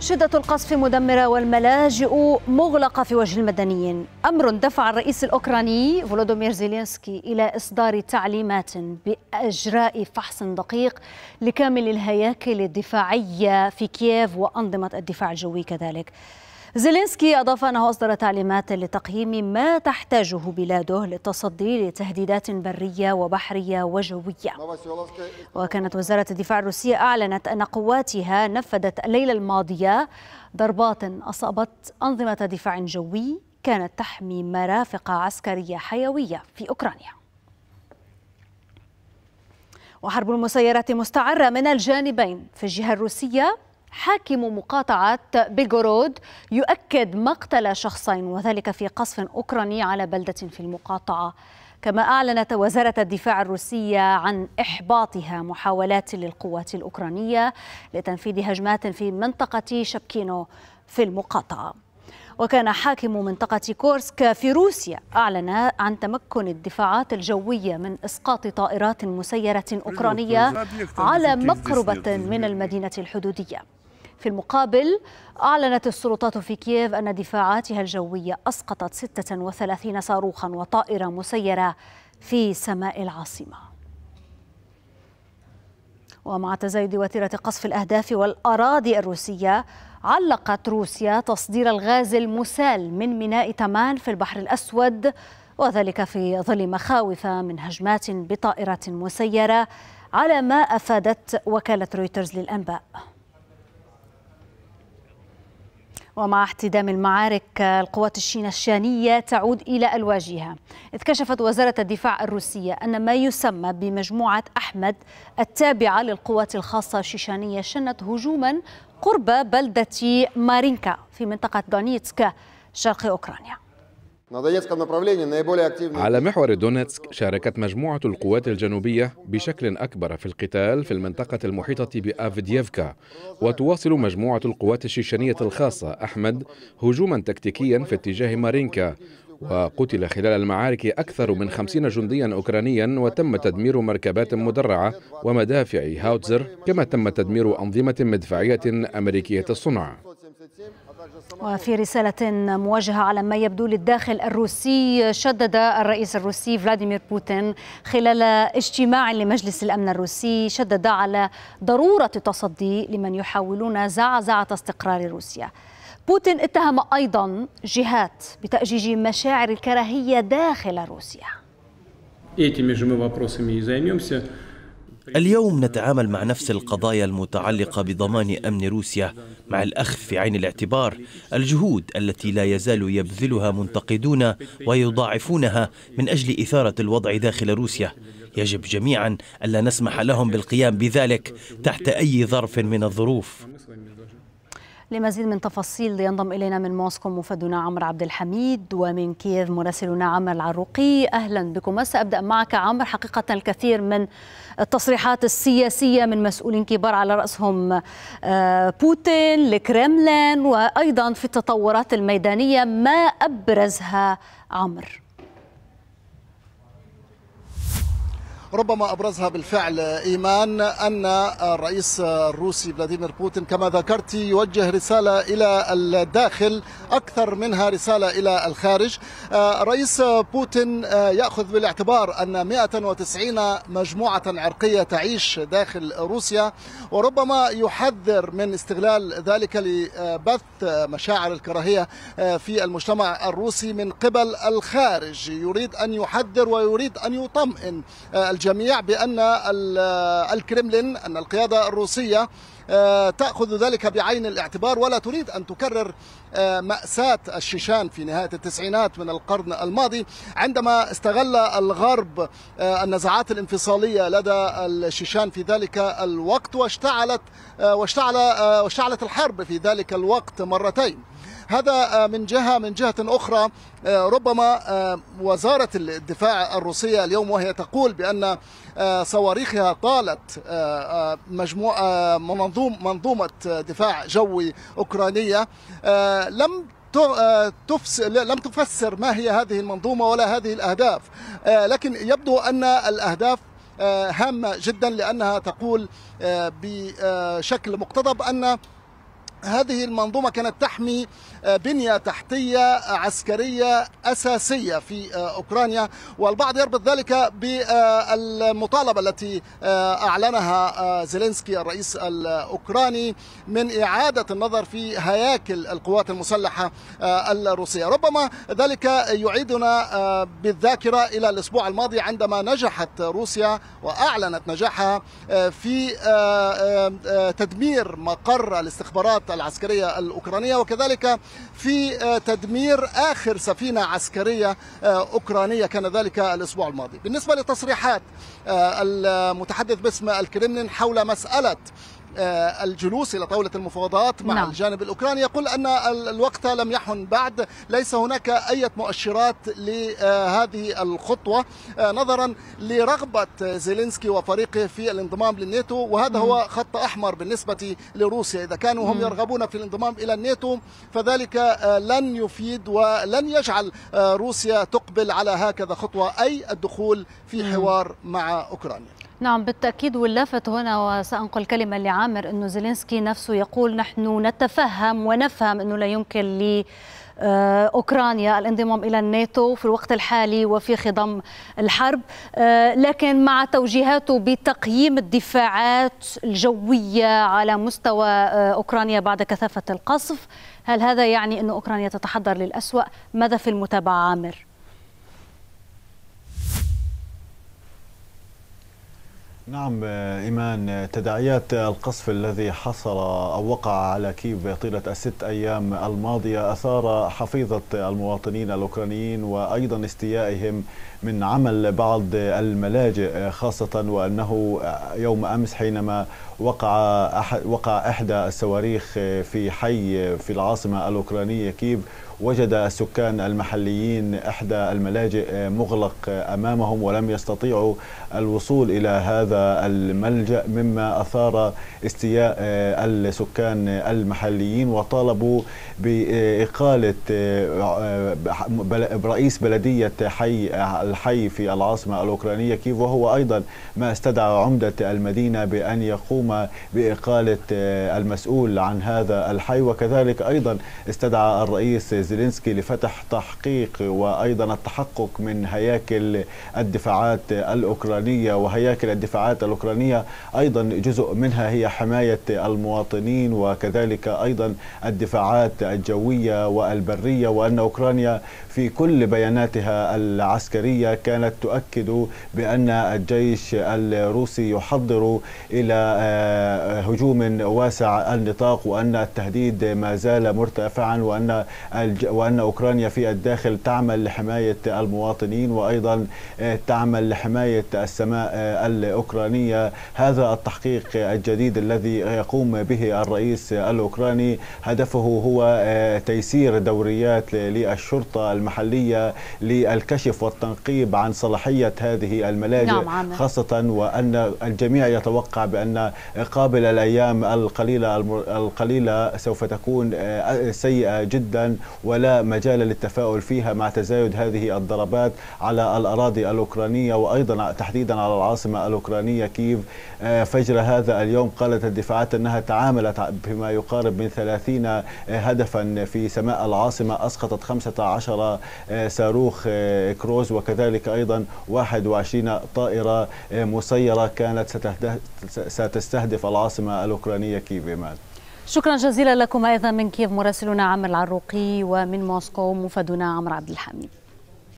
شدة القصف مدمرة والملاجئ مغلقة في وجه المدنيين أمر دفع الرئيس الأوكراني فولودومير زيلينسكي إلى إصدار تعليمات بإجراء فحص دقيق لكامل الهياكل الدفاعية في كييف وأنظمة الدفاع الجوي كذلك زيلينسكي أضاف أنه أصدر تعليمات لتقييم ما تحتاجه بلاده للتصدي لتهديدات برية وبحرية وجوية وكانت وزارة الدفاع الروسية أعلنت أن قواتها نفذت الليلة الماضية ضربات أصابت أنظمة دفاع جوي كانت تحمي مرافق عسكرية حيوية في أوكرانيا وحرب المسيرات مستعرة من الجانبين في الجهة الروسية حاكم مقاطعة بيغورود يؤكد مقتل شخصين وذلك في قصف أوكراني على بلدة في المقاطعة كما أعلنت وزارة الدفاع الروسية عن إحباطها محاولات للقوات الأوكرانية لتنفيذ هجمات في منطقة شبكينو في المقاطعة وكان حاكم منطقة كورسك في روسيا أعلن عن تمكن الدفاعات الجوية من إسقاط طائرات مسيرة أوكرانية أيوة، على مقربة من المدينة الحدودية في المقابل أعلنت السلطات في كييف أن دفاعاتها الجوية أسقطت 36 صاروخا وطائرة مسيرة في سماء العاصمة ومع تزايد وتيرة قصف الأهداف والأراضي الروسية علقت روسيا تصدير الغاز المسال من ميناء تمان في البحر الأسود وذلك في ظل مخاوف من هجمات بطائرة مسيرة على ما أفادت وكالة رويترز للأنباء ومع احتدام المعارك القوات الشانية تعود إلى الواجهة إذ كشفت وزارة الدفاع الروسية أن ما يسمى بمجموعة أحمد التابعة للقوات الخاصة الشيشانية شنت هجوما قرب بلدة مارينكا في منطقة دونيتسكا شرق أوكرانيا على محور دونيتسك شاركت مجموعة القوات الجنوبية بشكل أكبر في القتال في المنطقة المحيطة بأفدييفكا وتواصل مجموعة القوات الشيشانية الخاصة أحمد هجوما تكتيكيا في اتجاه مارينكا وقتل خلال المعارك أكثر من خمسين جنديا أوكرانيا وتم تدمير مركبات مدرعة ومدافع هاوتزر كما تم تدمير أنظمة مدفعية أمريكية الصنع وفي رسالة موجهة على ما يبدو للداخل الروسي شدد الرئيس الروسي فلاديمير بوتين خلال اجتماع لمجلس الأمن الروسي شدد على ضرورة التصدي لمن يحاولون زعزعة استقرار روسيا بوتين اتهم أيضا جهات بتأجيج مشاعر الكراهية داخل روسيا. اليوم نتعامل مع نفس القضايا المتعلقة بضمان أمن روسيا مع الأخذ في عين الاعتبار الجهود التي لا يزال يبذلها منتقدون ويضاعفونها من أجل إثارة الوضع داخل روسيا يجب جميعا ألا نسمح لهم بالقيام بذلك تحت أي ظرف من الظروف لمزيد من تفاصيل ينضم إلينا من موسكو مفدنا عمرو عبد الحميد ومن كييف مراسلنا عمر العروقي أهلا بكم سأبدأ معك عمر حقيقة الكثير من التصريحات السياسية من مسؤولين كبار على رأسهم آه، بوتين الكرملين وأيضا في التطورات الميدانية ما أبرزها عمر ربما أبرزها بالفعل إيمان أن الرئيس الروسي فلاديمير بوتين كما ذكرت يوجه رسالة إلى الداخل أكثر منها رسالة إلى الخارج آه، رئيس بوتين آه، يأخذ بالاعتبار أن 190 مجموعة عرقية تعيش داخل روسيا وربما يحذر من استغلال ذلك لبث مشاعر الكراهية آه، في المجتمع الروسي من قبل الخارج يريد أن يحذر ويريد أن يطمئن الجميع بأن الكرملين أن القيادة الروسية آه، تأخذ ذلك بعين الاعتبار ولا تريد أن تكرر آه، مأساة الشيشان في نهاية التسعينات من القرن الماضي عندما استغل الغرب آه، النزعات الانفصالية لدى الشيشان في ذلك الوقت واشتعلت واشتعل واشتعلت الحرب في ذلك الوقت مرتين هذا آه، من جهة من جهة أخرى آه، ربما آه، وزارة الدفاع الروسية اليوم وهي تقول بأن صواريخها طالت مجموعة منظوم منظومة دفاع جوي أوكرانية لم لم تفسر ما هي هذه المنظومة ولا هذه الأهداف لكن يبدو أن الأهداف هامة جدا لأنها تقول بشكل مقتضب أن هذه المنظومة كانت تحمي آه، بنية تحتية آه، عسكرية أساسية في آه، أوكرانيا والبعض يربط ذلك بالمطالبة التي أعلنها زيلينسكي الرئيس الأوكراني من إعادة النظر في هياكل القوات المسلحة الروسية ربما ذلك يعيدنا بالذاكرة إلى الأسبوع الماضي عندما نجحت روسيا وأعلنت نجاحها في تدمير مقر الاستخبارات العسكرية الأوكرانية وكذلك في آه، تدمير آخر سفينة عسكرية آه، أوكرانية كان ذلك الأسبوع الماضي بالنسبة لتصريحات آه، المتحدث باسم الكرملين حول مسألة آه، الجلوس إلى طاولة المفاوضات مع نعم. الجانب الأوكراني يقول أن الوقت لم يحن بعد ليس هناك أي مؤشرات لهذه الخطوة آه، نظرا لرغبة زيلينسكي وفريقه في الانضمام للناتو وهذا مم. هو خط أحمر بالنسبة لروسيا إذا كانوا هم مم. يرغبون في الانضمام إلى الناتو فذلك آه، لن يفيد ولن يجعل روسيا تقبل على هكذا خطوة أي الدخول في حوار مع أوكرانيا نعم بالتأكيد واللافت هنا وسأنقل كلمة لعامر أنه زيلينسكي نفسه يقول نحن نتفهم ونفهم أنه لا يمكن لي آه، أوكرانيا الانضمام إلى الناتو في الوقت الحالي وفي خضم الحرب آه، لكن مع توجيهاته بتقييم الدفاعات الجوية على مستوى آه، أوكرانيا بعد كثافة القصف هل هذا يعني أن أوكرانيا تتحضر للأسوأ ماذا في المتابعة عامر؟ نعم آه، إيمان آه، تداعيات آه، القصف الذي حصل أو وقع على كيف طيلة الست أيام الماضية أثار حفيظة المواطنين الأوكرانيين وأيضا استيائهم من عمل بعض الملاجئ خاصة وأنه يوم أمس حينما وقع وقع إحدى الصواريخ في حي في العاصمة الأوكرانية كيف وجد السكان المحليين إحدى الملاجئ مغلق أمامهم ولم يستطيعوا الوصول إلى هذا الملجأ مما أثار استياء السكان المحليين وطالبوا بإقالة آه، رئيس بلدية حي الحي في العاصمة الأوكرانية كيف وهو أيضا ما استدعى عمدة المدينة بأن يقوم بإقالة آه، المسؤول عن هذا الحي وكذلك أيضا استدعى الرئيس زيلينسكي لفتح تحقيق وايضا التحقق من هياكل الدفاعات الاوكرانيه وهياكل الدفاعات الاوكرانيه ايضا جزء منها هي حمايه المواطنين وكذلك ايضا الدفاعات الجويه والبريه وان اوكرانيا في كل بياناتها العسكريه كانت تؤكد بان الجيش الروسي يحضر الى آه، هجوم واسع النطاق وان التهديد ما زال مرتفعا وان الخارج وأن أوكرانيا في الداخل تعمل لحماية المواطنين وأيضا آه، تعمل لحماية السماء آه، الأوكرانية هذا التحقيق الجديد الذي يقوم به الرئيس الأوكراني هدفه هو آه، تيسير دوريات للشرطة المحلية للكشف والتنقيب عن صلاحية هذه الملاجئ نعم خاصة وأن الجميع يتوقع بأن قابل الأيام القليلة القليلة سوف تكون سيئة جدا ولا مجال للتفاؤل فيها مع تزايد هذه الضربات على الأراضي الأوكرانية وأيضا تحديدا على العاصمة الأوكرانية كيف آه، فجر هذا اليوم قالت الدفاعات أنها تعاملت بما يقارب من 30 آه، هدفا في سماء العاصمة أسقطت 15 آه، صاروخ كروز وكذلك أيضا 21 طائرة مسيرة كانت ستستهدف العاصمة الأوكرانية كيف إيمان شكرا جزيلا لكم أيضا من كييف مراسلنا عمرو العروقي ومن موسكو مفادنا عمرو عبد الحميد